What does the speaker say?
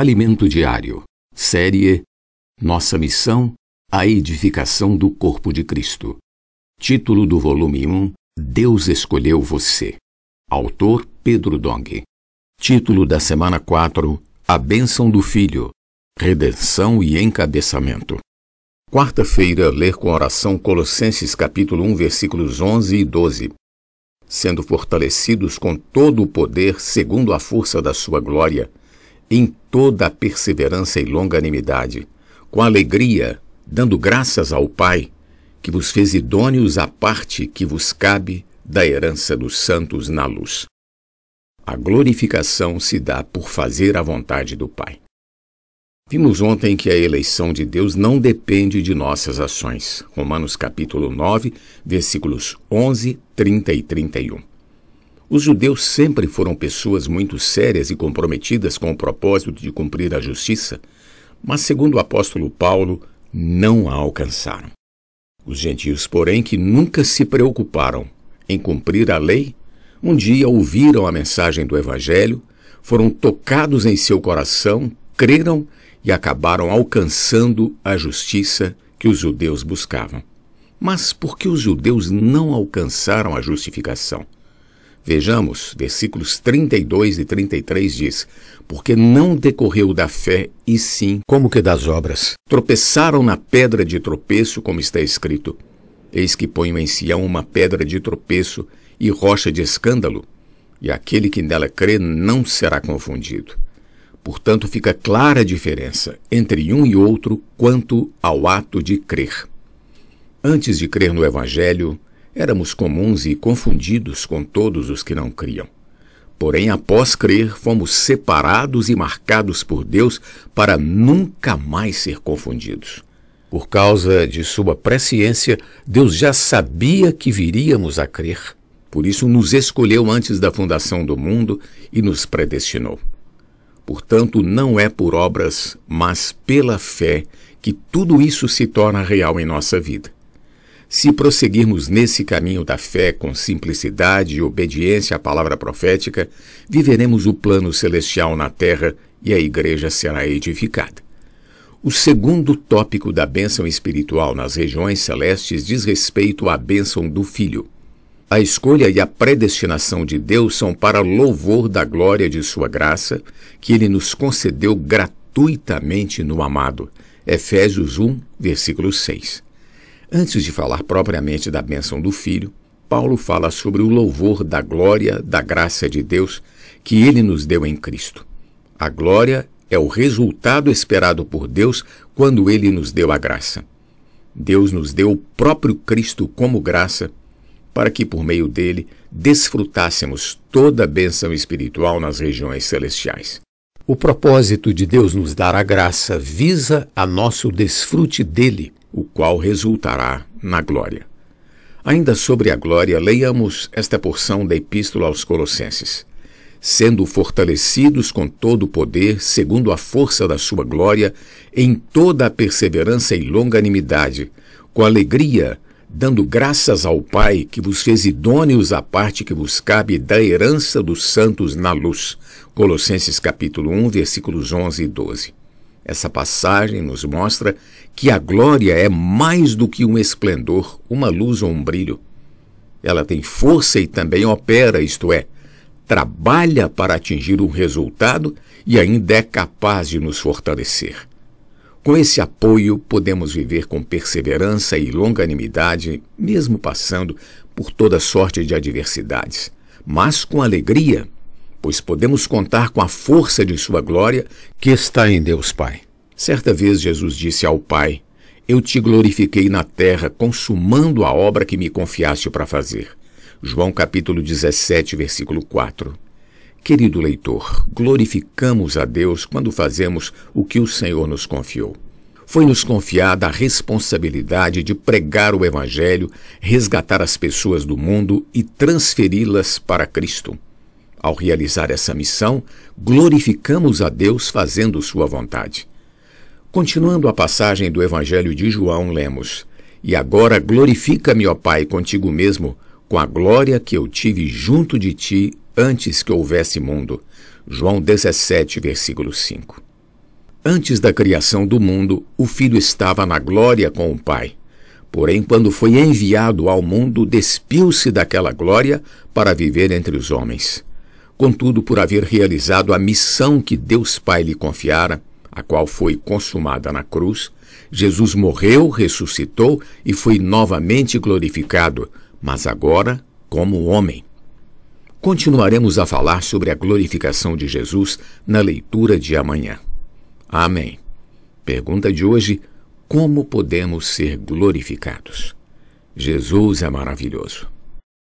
Alimento Diário. Série Nossa Missão A Edificação do Corpo de Cristo. Título do volume 1 Deus Escolheu Você. Autor Pedro Dong. Título da semana 4 A Bênção do Filho. Redenção e Encabeçamento. Quarta-feira, ler com oração Colossenses capítulo 1, versículos 11 e 12. Sendo fortalecidos com todo o poder segundo a força da sua glória em toda a perseverança e longanimidade, com alegria, dando graças ao Pai, que vos fez idôneos à parte que vos cabe da herança dos santos na luz. A glorificação se dá por fazer a vontade do Pai. Vimos ontem que a eleição de Deus não depende de nossas ações. Romanos capítulo 9, versículos 11, 30 e 31. Os judeus sempre foram pessoas muito sérias e comprometidas com o propósito de cumprir a justiça, mas, segundo o apóstolo Paulo, não a alcançaram. Os gentios, porém, que nunca se preocuparam em cumprir a lei, um dia ouviram a mensagem do Evangelho, foram tocados em seu coração, creram e acabaram alcançando a justiça que os judeus buscavam. Mas por que os judeus não alcançaram a justificação? Vejamos, versículos 32 e 33 diz: Porque não decorreu da fé, e sim como que das obras. Tropeçaram na pedra de tropeço, como está escrito. Eis que ponho em Sião uma pedra de tropeço e rocha de escândalo, e aquele que nela crê não será confundido. Portanto, fica clara a diferença entre um e outro quanto ao ato de crer. Antes de crer no Evangelho, Éramos comuns e confundidos com todos os que não criam. Porém, após crer, fomos separados e marcados por Deus para nunca mais ser confundidos. Por causa de sua presciência, Deus já sabia que viríamos a crer. Por isso, nos escolheu antes da fundação do mundo e nos predestinou. Portanto, não é por obras, mas pela fé que tudo isso se torna real em nossa vida. Se prosseguirmos nesse caminho da fé com simplicidade e obediência à palavra profética, viveremos o plano celestial na terra e a igreja será edificada. O segundo tópico da bênção espiritual nas regiões celestes diz respeito à bênção do Filho. A escolha e a predestinação de Deus são para louvor da glória de Sua graça, que Ele nos concedeu gratuitamente no amado. Efésios 1, versículo 6. Antes de falar propriamente da bênção do Filho, Paulo fala sobre o louvor da glória da graça de Deus que ele nos deu em Cristo. A glória é o resultado esperado por Deus quando ele nos deu a graça. Deus nos deu o próprio Cristo como graça, para que por meio dele desfrutássemos toda a bênção espiritual nas regiões celestiais. O propósito de Deus nos dar a graça visa a nosso desfrute dele, o qual resultará na glória. Ainda sobre a glória, leiamos esta porção da Epístola aos Colossenses. Sendo fortalecidos com todo o poder, segundo a força da sua glória, em toda a perseverança e longanimidade, com alegria, dando graças ao Pai que vos fez idôneos à parte que vos cabe da herança dos santos na luz. Colossenses capítulo 1, versículos 11 e 12. Essa passagem nos mostra que a glória é mais do que um esplendor, uma luz ou um brilho. Ela tem força e também opera, isto é, trabalha para atingir um resultado e ainda é capaz de nos fortalecer. Com esse apoio, podemos viver com perseverança e longanimidade, mesmo passando por toda sorte de adversidades, mas com alegria pois podemos contar com a força de Sua glória que está em Deus Pai. Certa vez Jesus disse ao Pai: Eu te glorifiquei na terra, consumando a obra que me confiaste para fazer. João capítulo 17, versículo 4. Querido leitor, glorificamos a Deus quando fazemos o que o Senhor nos confiou. Foi-nos confiada a responsabilidade de pregar o Evangelho, resgatar as pessoas do mundo e transferi-las para Cristo. Ao realizar essa missão, glorificamos a Deus fazendo Sua vontade. Continuando a passagem do Evangelho de João, lemos: E agora glorifica-me, ó Pai, contigo mesmo, com a glória que eu tive junto de ti antes que houvesse mundo. João 17, versículo 5. Antes da criação do mundo, o Filho estava na glória com o Pai. Porém, quando foi enviado ao mundo, despiu-se daquela glória para viver entre os homens. Contudo, por haver realizado a missão que Deus Pai lhe confiara, a qual foi consumada na cruz, Jesus morreu, ressuscitou e foi novamente glorificado, mas agora como homem. Continuaremos a falar sobre a glorificação de Jesus na leitura de amanhã. Amém. Pergunta de hoje: Como podemos ser glorificados? Jesus é maravilhoso.